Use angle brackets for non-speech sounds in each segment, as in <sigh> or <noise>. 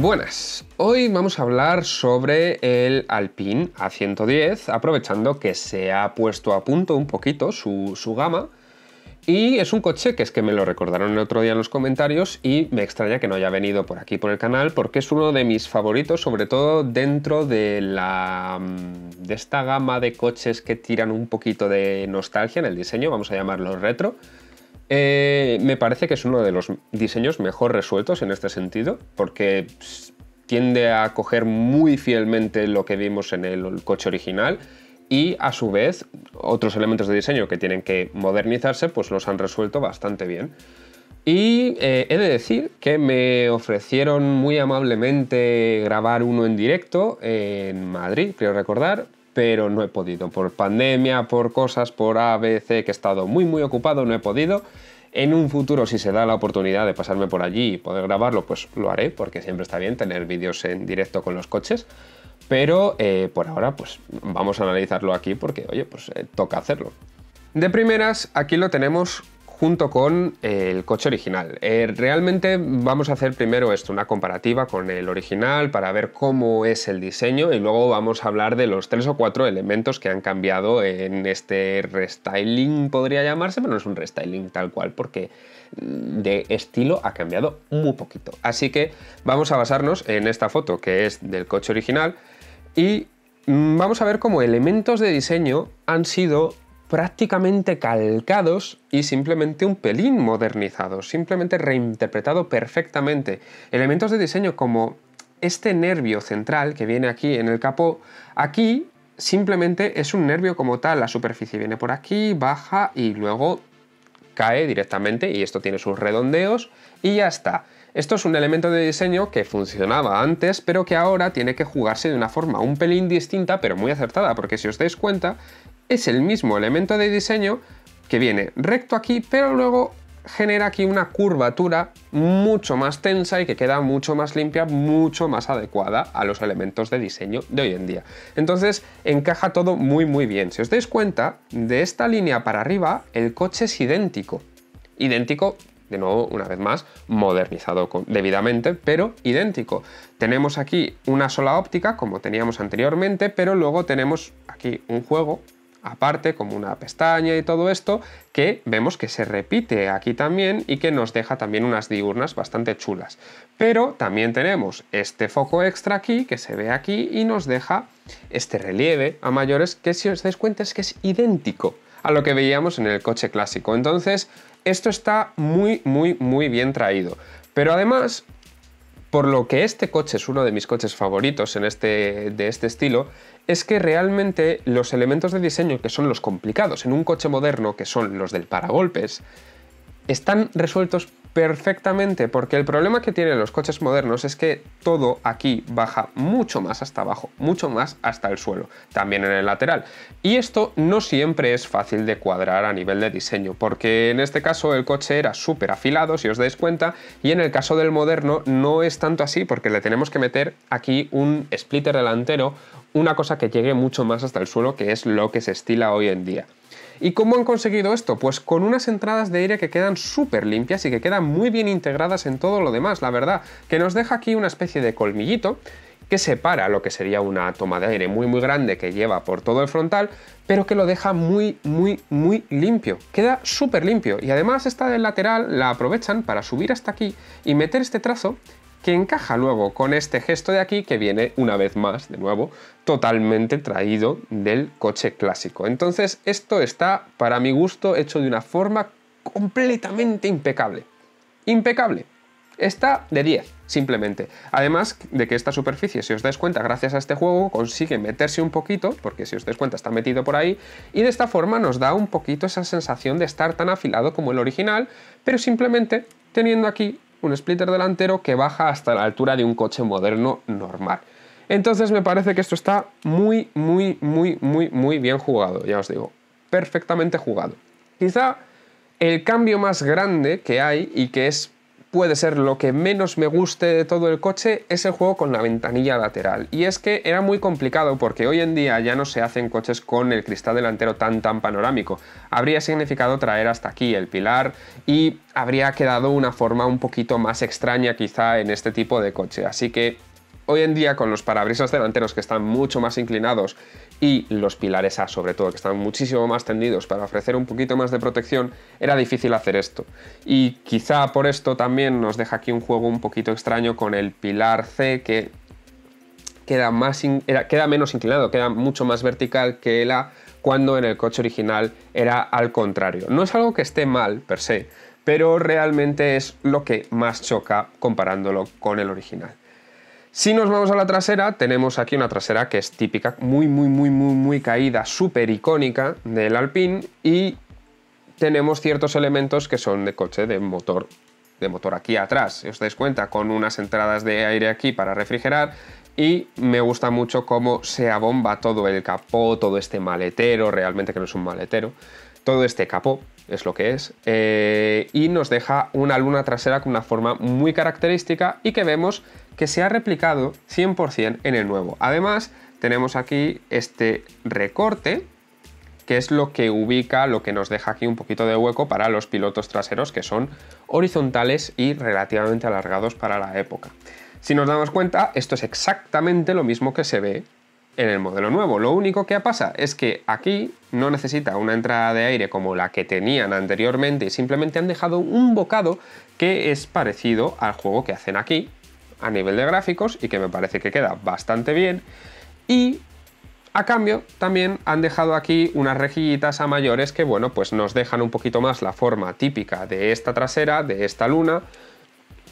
Buenas, hoy vamos a hablar sobre el Alpine A110, aprovechando que se ha puesto a punto un poquito su, gama. Y es un coche que es que me lo recordaron el otro día en los comentarios y me extraña que no haya venido por aquí por el canal porque es uno de mis favoritos, sobre todo dentro de, la, mm, de esta gama de coches que tiran un poquito de nostalgia en el diseño, vamos a llamarlo retro. Eh, me parece que es uno de los diseños mejor resueltos en este sentido, porque pues, tiende a coger muy fielmente lo que vimos en el, coche original y a su vez otros elementos de diseño que tienen que modernizarse pues los han resuelto bastante bien. Y eh, he de decir que me ofrecieron muy amablemente grabar uno en directo en Madrid, creo recordar, pero no he podido. Por pandemia, por cosas, por ABC, que he estado muy, muy ocupado, no he podido. En un futuro, si se da la oportunidad de pasarme por allí y poder grabarlo, pues lo haré, porque siempre está bien tener vídeos en directo con los coches. Pero eh, por ahora, pues vamos a analizarlo aquí porque, oye, pues eh, toca hacerlo. De primeras, aquí lo tenemos junto con eh, el coche original. Eh, realmente vamos a hacer primero esto, una comparativa con el original para ver cómo es el diseño y luego vamos a hablar de los tres o cuatro elementos que han cambiado en este restyling, podría llamarse, pero no es un restyling tal cual porque mm, de estilo ha cambiado muy poquito. Así que vamos a basarnos en esta foto que es del coche original y mm, vamos a ver cómo elementos de diseño han sido prácticamente calcados y simplemente un pelín modernizado... simplemente reinterpretado perfectamente. Elementos de diseño como este nervio central que viene aquí en el capó, aquí simplemente es un nervio como tal, la superficie viene por aquí, baja y luego cae directamente y esto tiene sus redondeos y ya está. Esto es un elemento de diseño que funcionaba antes, pero que ahora tiene que jugarse de una forma un pelín distinta, pero muy acertada, porque si os dais cuenta, es el mismo elemento de diseño que viene recto aquí, pero luego genera aquí una curvatura mucho más tensa y que queda mucho más limpia, mucho más adecuada a los elementos de diseño de hoy en día. Entonces encaja todo muy muy bien. Si os dais cuenta, de esta línea para arriba el coche es idéntico. Idéntico, de nuevo, una vez más, modernizado debidamente, pero idéntico. Tenemos aquí una sola óptica, como teníamos anteriormente, pero luego tenemos aquí un juego aparte, como una pestaña y todo esto, que vemos que se repite aquí también y que nos deja también unas diurnas bastante chulas. Pero también tenemos este foco extra aquí, que se ve aquí, y nos deja este relieve a mayores, que si os dais cuenta es que es idéntico a lo que veíamos en el coche clásico. Entonces, esto está muy, muy, muy bien traído. Pero además, por lo que este coche es uno de mis coches favoritos en este, de este estilo, es que realmente los elementos de diseño que son los complicados en un coche moderno, que son los del paragolpes, están resueltos perfectamente, porque el problema que tienen los coches modernos es que todo aquí baja mucho más hasta abajo, mucho más hasta el suelo, también en el lateral. Y esto no siempre es fácil de cuadrar a nivel de diseño, porque en este caso el coche era súper afilado, si os dais cuenta, y en el caso del moderno no es tanto así, porque le tenemos que meter aquí un splitter delantero, una cosa que llegue mucho más hasta el suelo, que es lo que se estila hoy en día. ¿Y cómo han conseguido esto? Pues con unas entradas de aire que quedan súper limpias y que quedan muy bien integradas en todo lo demás, la verdad, que nos deja aquí una especie de colmillito que separa lo que sería una toma de aire muy muy grande que lleva por todo el frontal, pero que lo deja muy muy muy limpio. Queda súper limpio y además esta del lateral la aprovechan para subir hasta aquí y meter este trazo que encaja luego con este gesto de aquí que viene una vez más, de nuevo, totalmente traído del coche clásico. Entonces esto está, para mi gusto, hecho de una forma completamente impecable. Impecable. Está de 10, simplemente. Además de que esta superficie, si os dais cuenta, gracias a este juego, consigue meterse un poquito, porque si os dais cuenta está metido por ahí, y de esta forma nos da un poquito esa sensación de estar tan afilado como el original, pero simplemente teniendo aquí un splitter delantero que baja hasta la altura de un coche moderno normal. Entonces me parece que esto está muy, muy, muy, muy, muy bien jugado, ya os digo, perfectamente jugado. Quizá el cambio más grande que hay y que es puede ser lo que menos me guste de todo el coche es el juego con la ventanilla lateral. Y es que era muy complicado porque hoy en día ya no se hacen coches con el cristal delantero tan tan panorámico. Habría significado traer hasta aquí el pilar y habría quedado una forma un poquito más extraña quizá en este tipo de coche. Así que Hoy en día, con los parabrisas delanteros que están mucho más inclinados y los pilares A, sobre todo, que están muchísimo más tendidos para ofrecer un poquito más de protección, era difícil hacer esto. Y quizá por esto también nos deja aquí un juego un poquito extraño con el pilar C, que queda, más queda menos inclinado, queda mucho más vertical que el A, cuando en el coche original era al contrario. No es algo que esté mal per se, pero realmente es lo que más choca comparándolo con el original. Si nos vamos a la trasera, tenemos aquí una trasera que es típica, muy, muy, muy, muy, muy caída, súper icónica del Alpine y tenemos ciertos elementos que son de coche, de motor, de motor aquí atrás, si os dais cuenta, con unas entradas de aire aquí para refrigerar y me gusta mucho cómo se abomba todo el capó, todo este maletero, realmente que no es un maletero, todo este capó es lo que es, eh, y nos deja una luna trasera con una forma muy característica y que vemos que se ha replicado 100% en el nuevo. Además, tenemos aquí este recorte, que es lo que ubica, lo que nos deja aquí un poquito de hueco para los pilotos traseros que son horizontales y relativamente alargados para la época. Si nos damos cuenta, esto es exactamente lo mismo que se ve en el modelo nuevo. Lo único que pasa es que aquí no necesita una entrada de aire como la que tenían anteriormente y simplemente han dejado un bocado que es parecido al juego que hacen aquí a nivel de gráficos y que me parece que queda bastante bien. Y a cambio, también han dejado aquí unas rejillitas a mayores que, bueno, pues nos dejan un poquito más la forma típica de esta trasera, de esta luna,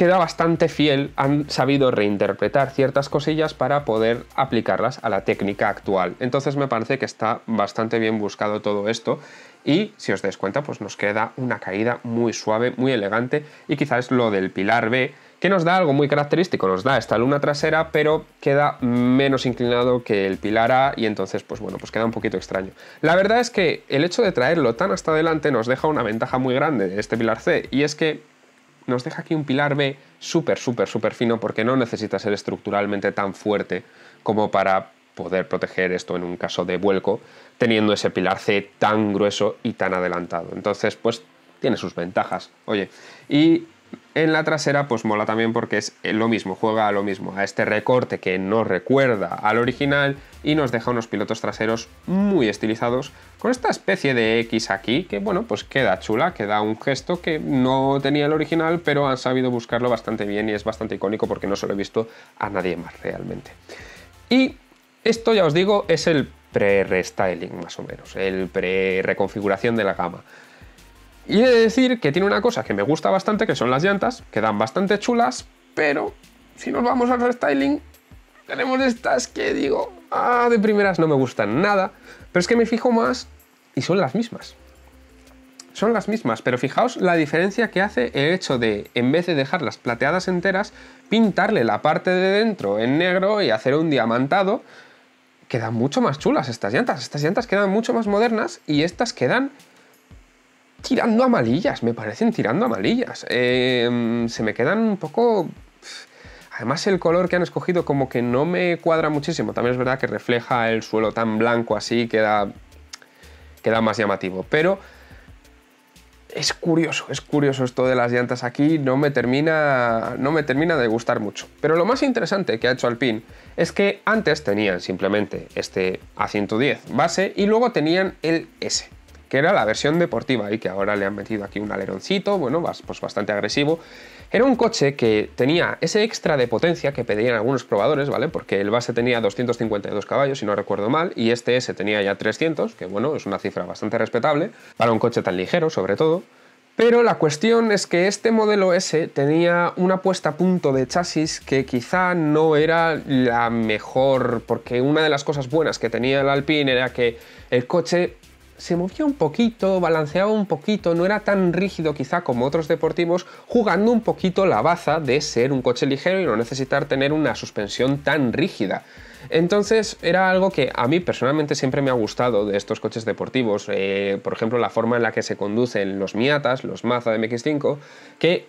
queda bastante fiel, han sabido reinterpretar ciertas cosillas para poder aplicarlas a la técnica actual. Entonces me parece que está bastante bien buscado todo esto y si os dais cuenta pues nos queda una caída muy suave, muy elegante y quizás lo del pilar B que nos da algo muy característico, nos da esta luna trasera, pero queda menos inclinado que el pilar A y entonces, pues bueno, pues queda un poquito extraño. La verdad es que el hecho de traerlo tan hasta adelante nos deja una ventaja muy grande de este pilar C y es que nos deja aquí un pilar B súper, súper, súper fino porque no necesita ser estructuralmente tan fuerte como para poder proteger esto en un caso de vuelco, teniendo ese pilar C tan grueso y tan adelantado. Entonces, pues tiene sus ventajas. Oye, y en la trasera, pues mola también porque es eh, lo mismo, juega a lo mismo, a este recorte que no recuerda al original y nos deja unos pilotos traseros muy estilizados con esta especie de X aquí que, bueno, pues queda chula, queda un gesto que no tenía el original, pero han sabido buscarlo bastante bien y es bastante icónico porque no se lo he visto a nadie más realmente. Y esto, ya os digo, es el pre-restyling más o menos, el pre-reconfiguración de la gama. Y de decir que tiene una cosa que me gusta bastante, que son las llantas, quedan bastante chulas, pero si nos vamos al restyling, tenemos estas que digo, ah, de primeras no me gustan nada, pero es que me fijo más y son las mismas. Son las mismas, pero fijaos la diferencia que hace el hecho de, en vez de dejarlas plateadas enteras, pintarle la parte de dentro en negro y hacer un diamantado, quedan mucho más chulas estas llantas. Estas llantas quedan mucho más modernas y estas quedan tirando a malillas, me parecen tirando a malillas. Em, se me quedan un poco... Además el color que han escogido como que no me cuadra muchísimo. También es verdad que refleja el suelo tan blanco así, queda, queda más llamativo. Pero es curioso, es curioso esto de las llantas aquí, no me termina, no me termina de gustar mucho. Pero lo más interesante que ha hecho Alpine es que antes tenían simplemente este A110 base y luego tenían el S que era la versión deportiva y que ahora le han metido aquí un aleroncito, bueno, pues bastante agresivo. Era un coche que tenía ese extra de potencia que pedían algunos probadores, ¿vale? Porque el base tenía 252 caballos, si no recuerdo mal, y este S tenía ya 300, que bueno, es una cifra bastante respetable, para un coche tan ligero, sobre todo. Pero la cuestión es que este modelo S tenía una puesta a punto de chasis que quizá no era la mejor, porque una de las cosas buenas que tenía el Alpine era que el coche se movía un poquito, balanceaba un poquito, no era tan rígido quizá como otros deportivos, jugando un poquito la baza de ser un coche ligero y no necesitar tener una suspensión tan rígida. Entonces era algo que a mí personalmente siempre me ha gustado de estos coches deportivos, eh, por ejemplo la forma en la que se conducen los Miatas, los Mazda MX5, que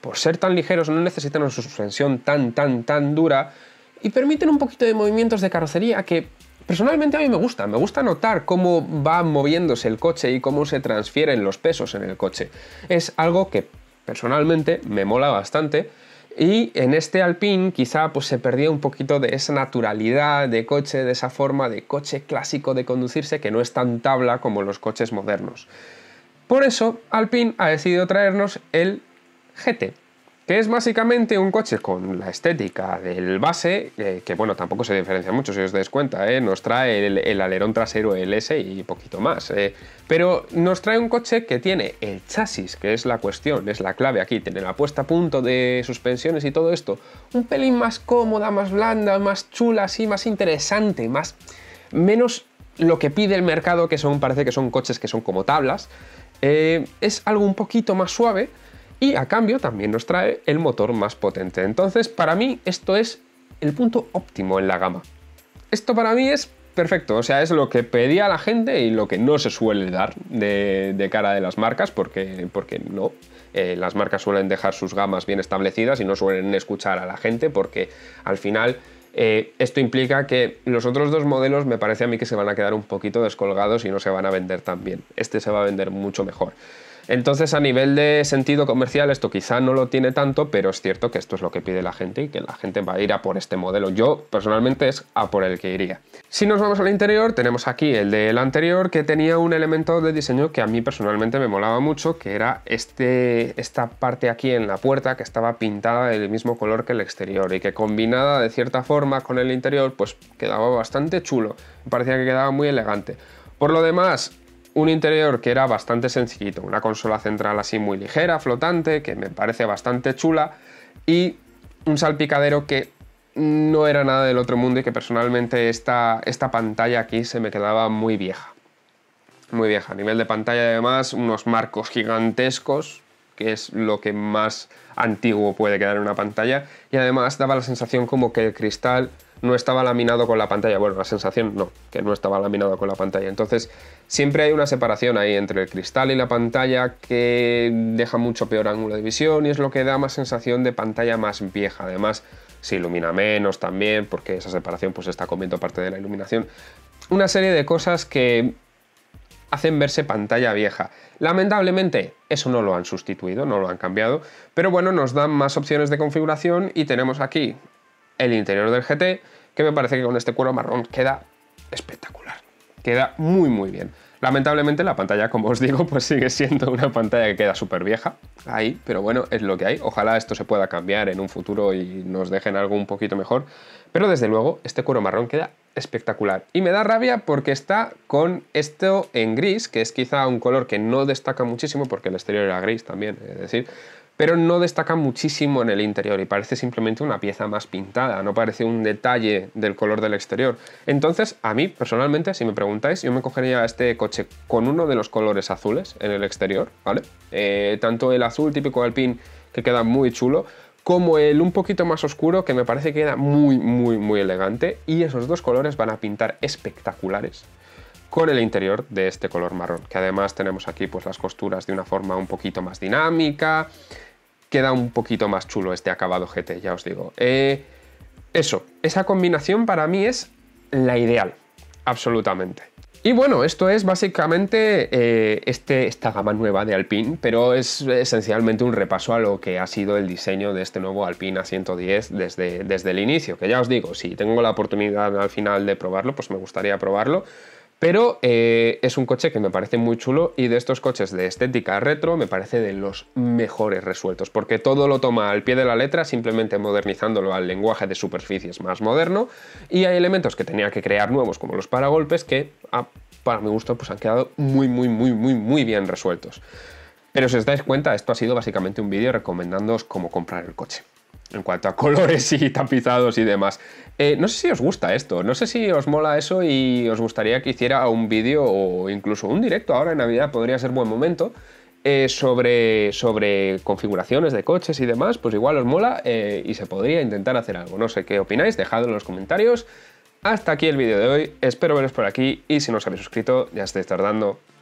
por ser tan ligeros no necesitan una suspensión tan tan tan dura y permiten un poquito de movimientos de carrocería que Personalmente a mí me gusta, me gusta notar cómo va moviéndose el coche y cómo se transfieren los pesos en el coche. Es algo que personalmente me mola bastante. Y en este Alpine quizá pues, se perdía un poquito de esa naturalidad de coche, de esa forma de coche clásico de conducirse que no es tan tabla como los coches modernos. Por eso Alpine ha decidido traernos el GT, que es básicamente un coche con la estética del base, eh, que bueno, tampoco se diferencia mucho si os dais cuenta, eh, nos trae el, alerón trasero LS y poquito más, eh. pero nos trae un coche que tiene el chasis, que es la cuestión, es la clave aquí, tiene la puesta a punto de suspensiones y todo esto, un pelín más cómoda, más blanda, más chula, así, más interesante, más menos lo que pide el mercado, que son, parece que son coches que son como tablas, es algo un poquito más suave, y a cambio también nos trae el motor más potente. Entonces, para mí esto es el punto óptimo en la gama. Esto para mí es perfecto, o sea, es lo que pedía la gente y lo que no se suele dar de, cara de las marcas, porque, porque no. Eh, las marcas suelen dejar sus gamas bien establecidas y no suelen escuchar a la gente, porque al final eh, esto implica que los otros dos modelos me parece a mí que se van a quedar un poquito descolgados y no se van a vender tan bien. Este se va a vender mucho mejor. Entonces, a nivel de sentido comercial, esto quizá no lo tiene tanto, pero es cierto que esto es lo que pide la gente y que la gente va a ir a por este modelo. Yo, personalmente, es a por el que iría. Si nos vamos al interior, tenemos aquí el del anterior que tenía un elemento de diseño que a mí personalmente me molaba mucho, que era este, esta parte aquí en la puerta que estaba pintada del mismo color que el exterior y que combinada de cierta forma con el interior, pues quedaba bastante chulo. Me parecía que quedaba muy elegante. Por lo demás, un interior que era bastante sencillito, una consola central así muy ligera, flotante, que me parece bastante chula, y un salpicadero que no era nada del otro mundo y que personalmente esta, esta pantalla aquí se me quedaba muy vieja. Muy vieja. A nivel de pantalla además, unos marcos gigantescos, que es lo que más antiguo puede quedar en una pantalla, y además daba la sensación como que el cristal no estaba laminado con la pantalla. Bueno, la sensación no, que no estaba laminado con la pantalla. Entonces, siempre hay una separación ahí entre el cristal y la pantalla que deja mucho peor ángulo de visión y es lo que da más sensación de pantalla más vieja. Además, se ilumina menos también, porque esa separación pues está comiendo parte de la iluminación. Una serie de cosas que hacen verse pantalla vieja. Lamentablemente, eso no lo han sustituido, no lo han cambiado, pero bueno, nos dan más opciones de configuración y tenemos aquí el interior del GT, que me parece que con este cuero marrón queda espectacular. Queda muy muy bien. Lamentablemente la pantalla, como os digo, pues sigue siendo una pantalla que queda súper vieja ahí, pero bueno, es lo que hay. Ojalá esto se pueda cambiar en un futuro y nos dejen algo un poquito mejor. Pero desde luego, este cuero marrón queda espectacular. Y me da rabia porque está con esto en gris, que es quizá un color que no destaca muchísimo, porque el exterior era gris también, es decir, pero no destaca muchísimo en el interior y parece simplemente una pieza más pintada, no parece un detalle del color del exterior. Entonces, a mí personalmente, si me preguntáis, yo me cogería este coche con uno de los colores azules en el exterior, ¿vale? Eh, tanto el azul típico alpín que queda muy chulo, como el un poquito más oscuro que me parece que queda muy, muy, muy elegante y esos dos colores van a pintar espectaculares con el interior de este color marrón, que además tenemos aquí pues las costuras de una forma un poquito más dinámica, queda un poquito más chulo este acabado GT, ya os digo. Eh, eso, esa combinación para mí es la ideal, absolutamente. Y bueno, esto es básicamente eh, este, esta gama nueva de Alpine, pero es esencialmente un repaso a lo que ha sido el diseño de este nuevo Alpine A110 desde, desde el inicio, que ya os digo, si tengo la oportunidad al final de probarlo, pues me gustaría probarlo. Pero eh, es un coche que me parece muy chulo y de estos coches de estética retro me parece de los mejores resueltos, porque todo lo toma al pie de la letra, simplemente modernizándolo al lenguaje de superficies más moderno, y hay elementos que tenía que crear nuevos, como los paragolpes, que ah, para mi gusto pues han quedado muy, muy, muy, muy, muy bien resueltos. Pero si os dais cuenta, esto ha sido básicamente un vídeo recomendándoos cómo comprar el coche en cuanto a <laughs> colores y tapizados y demás. Eh, no sé si os gusta esto, no sé si os mola eso y os gustaría que hiciera un vídeo o incluso un directo ahora en Navidad, podría ser buen momento, eh, sobre, sobre configuraciones de coches y demás, pues igual os mola eh, y se podría intentar hacer algo. No sé qué opináis, dejadlo en los comentarios. Hasta aquí el vídeo de hoy, espero veros por aquí y si no os habéis suscrito ya estáis tardando.